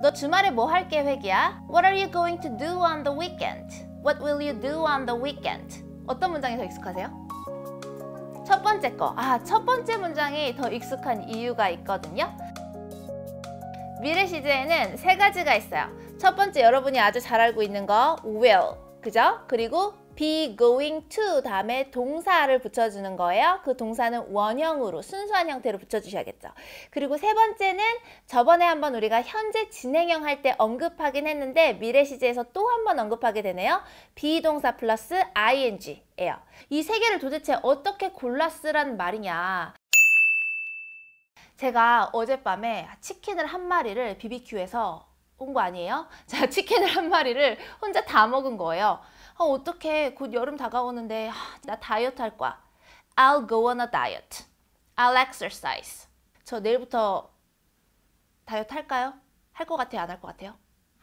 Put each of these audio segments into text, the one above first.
너 주말에 뭐 할 계획이야? What are you going to do on the weekend? What will you do on the weekend? 어떤 문장이 더 익숙하세요? 첫 번째 거. 아, 첫 번째 문장이 더 익숙한 이유가 있거든요. 미래 시제에는 세 가지가 있어요. 첫 번째 여러분이 아주 잘 알고 있는 거 will, 그죠? 그리고 be going to 다음에 동사를 붙여주는 거예요. 그 동사는 원형으로 순수한 형태로 붙여주셔야겠죠. 그리고 세 번째는 저번에 한번 우리가 현재 진행형 할 때 언급하긴 했는데 미래 시제에서 또한번 언급하게 되네요. be 동사 플러스 ing 예요. 이 세 개를 도대체 어떻게 골라 쓰라는 말이냐. 제가 어젯밤에 치킨을 한 마리를 BBQ에서 온 거 아니에요? 자, 치킨을 한 마리를 혼자 다 먹은 거예요. 어, 어떡해 곧 여름 다가오는데 나 다이어트 할 거야. I'll go on a diet. I'll exercise. 저 내일부터 다이어트 할까요? 할 것 같아요? 안 할 것 같아요?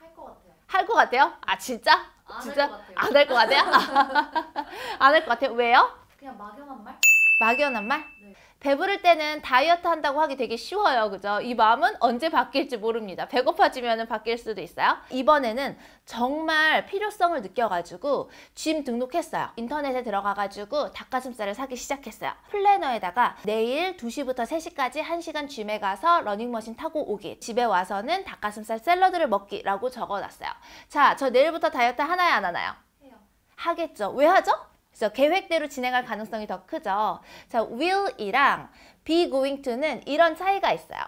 할 것 같아요. 할 것 같아요? 아 진짜? 안 진짜? 안 할 것 같아요? 안 할 것 같아요? 왜요? 그냥 막연한 말? 막연한 말? 배부를 때는 다이어트 한다고 하기 되게 쉬워요. 그죠? 이 마음은 언제 바뀔지 모릅니다. 배고파지면 바뀔 수도 있어요. 이번에는 정말 필요성을 느껴가지고 짐 등록했어요. 인터넷에 들어가가지고 닭가슴살을 사기 시작했어요. 플래너에다가 내일 2시부터 3시까지 1시간 짐에 가서 러닝머신 타고 오기 집에 와서는 닭가슴살 샐러드를 먹기 라고 적어놨어요. 자, 저 내일부터 다이어트 하나요? 안 하나요? 해요. 하겠죠. 왜 하죠? 그래서 계획대로 진행할 가능성이 더 크죠. 자, will이랑 be going to는 이런 차이가 있어요.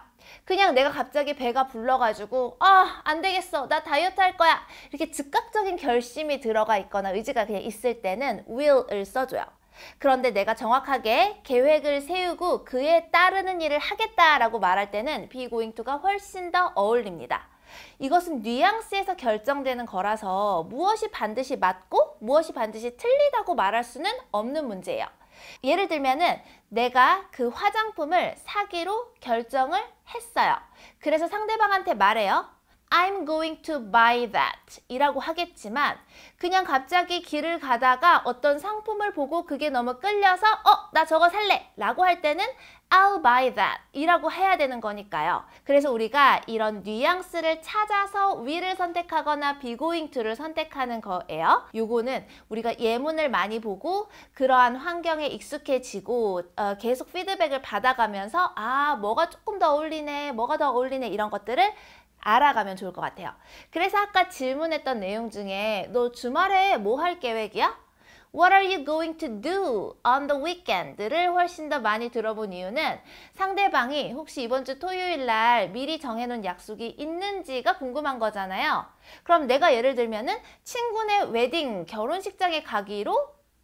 그냥 내가 갑자기 배가 불러가지고 아안 어, 되겠어 나 다이어트 할 거야 이렇게 즉각적인 결심이 들어가 있거나 의지가 그냥 있을 때는 will을 써줘요. 그런데 내가 정확하게 계획을 세우고 그에 따르는 일을 하겠다라고 말할 때는 be going to가 훨씬 더 어울립니다. 이것은 뉘앙스에서 결정되는 거라서 무엇이 반드시 맞고 무엇이 반드시 틀리다고 말할 수는 없는 문제예요. 예를 들면은 내가 그 화장품을 사기로 결정을 했어요. 그래서 상대방한테 말해요. I'm going to buy that 이라고 하겠지만 그냥 갑자기 길을 가다가 어떤 상품을 보고 그게 너무 끌려서 어 나 저거 살래 라고 할 때는 I'll buy that 이라고 해야 되는 거니까요. 그래서 우리가 이런 뉘앙스를 찾아서 will을 선택하거나 be going to를 선택하는 거예요. 요거는 우리가 예문을 많이 보고 그러한 환경에 익숙해지고 어, 계속 피드백을 받아가면서 아 뭐가 조금 더 어울리네 뭐가 더 어울리네 이런 것들을 알아가면 좋을 것 같아요. 그래서 아까 질문했던 내용 중에 너 주말에 뭐 할 계획이야? What are you going to do on the weekend?를 훨씬 더 많이 들어본 이유는 상대방이 혹시 이번 주 토요일 날 미리 정해놓은 약속이 있는지가 궁금한 거잖아요. 그럼 내가 예를 들면은 친구네 웨딩 결혼식장에 가기로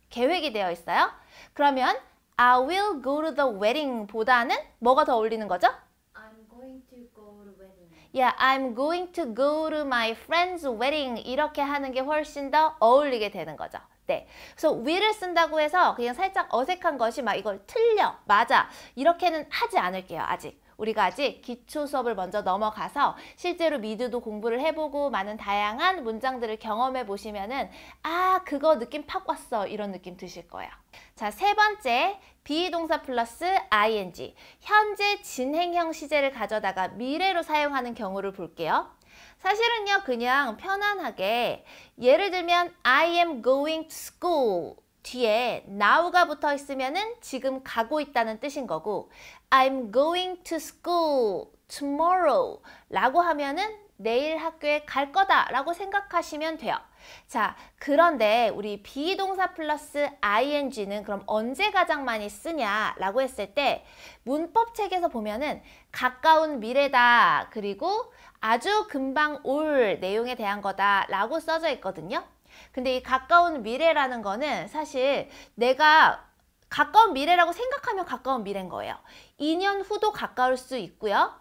계획이 되어 있어요. 그러면 I will go to the wedding 보다는 뭐가 더 어울리는 거죠? I'm going to go to wedding. Yeah, I'm going to go to my friend's wedding 이렇게 하는 게 훨씬 더 어울리게 되는 거죠. 네. 그래서 will을 쓴다고 해서 그냥 살짝 어색한 것이 막 이걸 틀려, 맞아 이렇게는 하지 않을게요. 아직. 우리가 아직 기초 수업을 먼저 넘어가서 실제로 미드도 공부를 해보고 많은 다양한 문장들을 경험해 보시면은 아 그거 느낌 팍 왔어 이런 느낌 드실 거예요. 자 세 번째 비동사 플러스 ing 현재 진행형 시제를 가져다가 미래로 사용하는 경우를 볼게요. 사실은요 그냥 편안하게 예를 들면 I am going to school 뒤에 now가 붙어 있으면은 지금 가고 있다는 뜻인 거고 I'm going to school tomorrow 라고 하면은 내일 학교에 갈 거다 라고 생각하시면 돼요. 자, 그런데 우리 비동사 플러스 ing는 그럼 언제 가장 많이 쓰냐 라고 했을 때 문법책에서 보면은 가까운 미래다 그리고 아주 금방 올 내용에 대한 거다 라고 써져 있거든요. 근데 이 가까운 미래라는 거는 사실 내가 가까운 미래라고 생각하면 가까운 미래인 거예요. 2년 후도 가까울 수 있고요.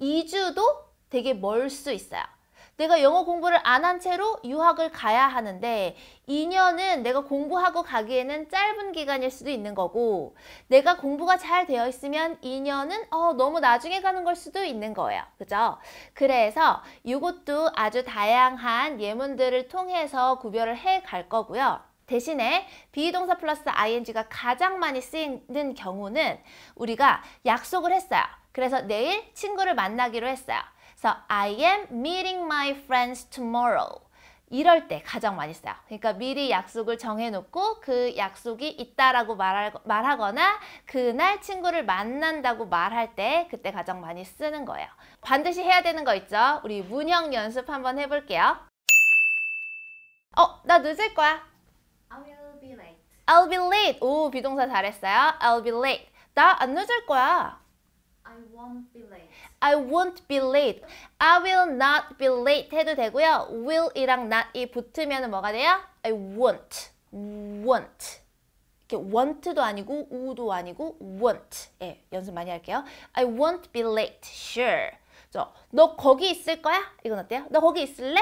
2주도 되게 멀 수 있어요. 내가 영어 공부를 안 한 채로 유학을 가야 하는데 2년은 내가 공부하고 가기에는 짧은 기간일 수도 있는 거고 내가 공부가 잘 되어 있으면 2년은 어, 너무 나중에 가는 걸 수도 있는 거예요. 그죠? 그래서 이것도 아주 다양한 예문들을 통해서 구별을 해 갈 거고요. 대신에 비동사 플러스 ing가 가장 많이 쓰이는 경우는 우리가 약속을 했어요. 그래서 내일 친구를 만나기로 했어요. 그래 I am meeting my friends tomorrow. 이럴 때 가장 많이 써요. 그러니까 미리 약속을 정해놓고 그 약속이 있다라고 말하, 거나 그날 친구를 만난다고 말할 때 그때 가장 많이 쓰는 거예요. 반드시 해야 되는 거 있죠? 우리 문형 연습 한번 해볼게요. 어, 나 늦을 거야. i l l be late. I'll be late. 오, 비동사 잘했어요. I'll be late. 나 안 늦을 거야. won't be late. I won't be late. I will not be late 해도 되고요. will이랑 not이 붙으면 뭐가 돼요? I won't. won't. 이렇게 want도 아니고 우도 아니고 won't. 예, 연습 많이 할게요. I won't be late. Sure. 저, 너 거기 있을 거야? 이건 어때요? 너 거기 있을래?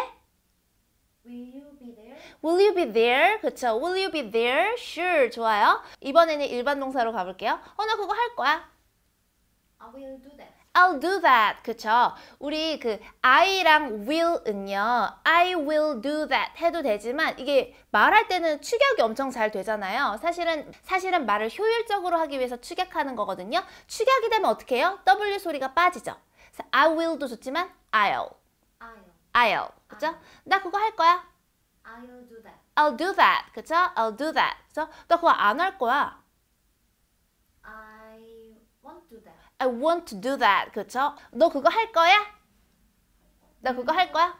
Will you be there? Will you be there? 그쵸. Will you be there? Sure. 좋아요. 이번에는 일반 동사로 가볼게요. 어, 나 그거 할 거야. will do that. I'll do that. 그쵸? 우리 그 I랑 will은요. I will do that 해도 되지만 이게 말할 때는 축약이 엄청 잘 되잖아요. 사실은 사실은 말을 효율적으로 하기 위해서 축약하는 거거든요. 축약이 되면 어떻게 해요? W 소리가 빠지죠. I will도 좋지만 I'll. I'll. I'll. 그쵸? 나 그거 할 거야. I'll do that. I'll do that. 그쵸? I'll do that. 그쵸? 나 그거 안 할 거야. I want to do that. 그렇죠너 그거 할 거야? 나 그거 할 거야?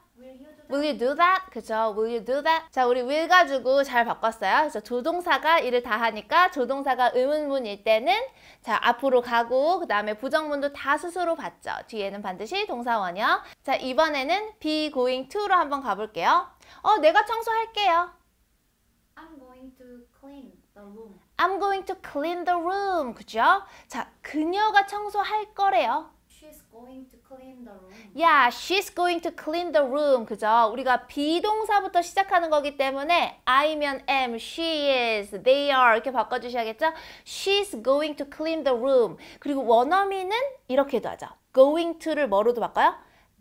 Will you do that? 그죠? Will you do that? 자, 우리 will 가지고 잘 바꿨어요. 그래서 조동사가 일을 다 하니까 조동사가 의문문일 때는 자, 앞으로 가고 그 다음에 부정문도 다 스스로 봤죠. 뒤에는 반드시 동사 원형. 자, 이번에는 be going to로 한번 가볼게요. 어, 내가 청소할게요. I'm going to clean the room. I'm going to clean the room. 그죠? 자, 그녀가 청소할 거래요. She's going to clean the room. Yeah, she's going to clean the room. 그죠? 우리가 비동사부터 시작하는 거기 때문에 I면 am, she is, they are 이렇게 바꿔주셔야겠죠? She's going to clean the room. 그리고 원어민은 이렇게도 하죠. going to를 뭐로도 바꿔요?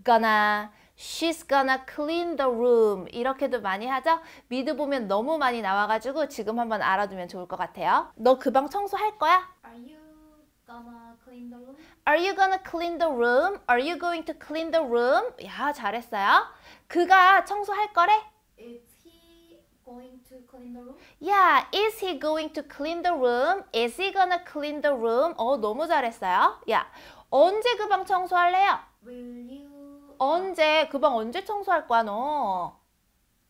gonna She's gonna clean the room 이렇게도 많이 하죠? 미드 보면 너무 많이 나와가지고 지금 한번 알아두면 좋을 것 같아요. 너 그 방 청소할 거야? gonna clean the room? Are you gonna clean the room? Are you going to clean the room? 야, 잘했어요. 그가 청소할 거래? going to clean the room? Yeah, is he going to clean the room? Is he gonna clean the room? 어, 너무 잘했어요. 야, 언제 그 방 청소할래요? Will you 언제? 그 방 언제 청소할 거야 너?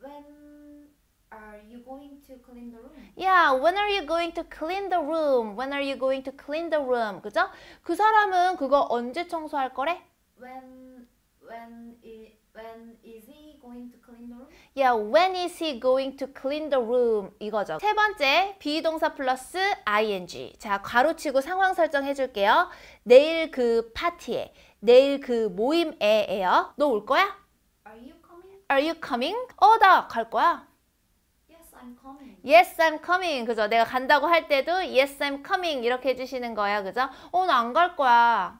When are you going to clean the room? Yeah, when are you going to clean the room? When are you going to clean the room? 그죠? 그 사람은 그거 언제 청소할 거래? When when it When is he going to clean the room? Yeah, when is he going to clean the room? 이거죠. 세 번째, 비동사 플러스 ing. 자, 괄호치고 상황 설정해 줄게요. 내일 그 파티에. 내일 그모임에에요너 올 거야? Are you coming? Are you coming? 어, 나 갈 거야. Yes, I'm coming. Yes, I'm coming. 그죠? 내가 간다고 할 때도 Yes, I'm coming 이렇게 해주시는 거야 그죠? 어, 나 안 갈 거야.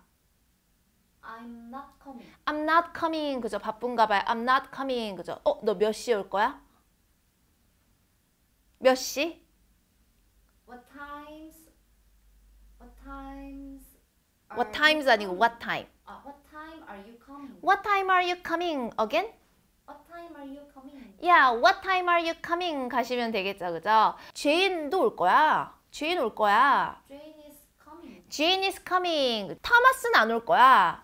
I'm not coming. I'm not coming. 그죠? 바쁜가 봐요. I'm not coming. 그죠? 어, 너 몇 시에 올 거야? 몇 시? What times? What times? What times 아니고 what time? what time are you coming? What time are you coming again? What time are you coming? Yeah, what time are you coming? 가시면 되겠죠, 그죠? 제인도 올 거야. 제인 올 거야. Jane is coming. Jane is coming. 타마스는 안 올 거야.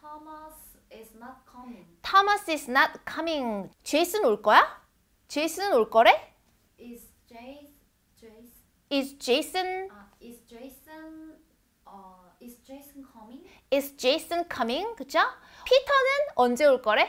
Thomas is not coming. Thomas is not coming. 제이슨 올 거야? 제이슨 올 거래? Is Jace, Jace. Is Jason? 아, is Jason Is Jason coming? 그쵸? 피터는 언제 올 거래?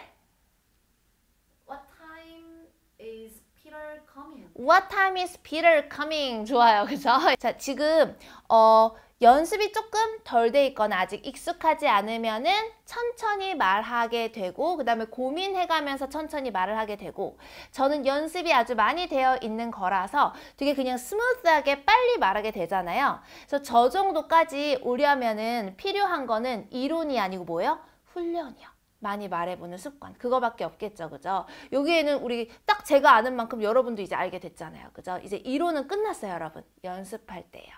What time is Peter coming? What time is Peter coming? 좋아요, 그죠? 자, 지금 어 연습이 조금 덜 돼 있거나 아직 익숙하지 않으면은 천천히 말하게 되고 그 다음에 고민해가면서 천천히 말을 하게 되고 저는 연습이 아주 많이 되어 있는 거라서 되게 그냥 스무스하게 빨리 말하게 되잖아요. 그래서 저 정도까지 오려면은 필요한 거는 이론이 아니고 뭐예요? 훈련이요. 많이 말해보는 습관 그거밖에 없겠죠 그죠 여기에는 우리 딱 제가 아는 만큼 여러분도 이제 알게 됐잖아요 그죠 이제 이론은 끝났어요 여러분 연습할 때요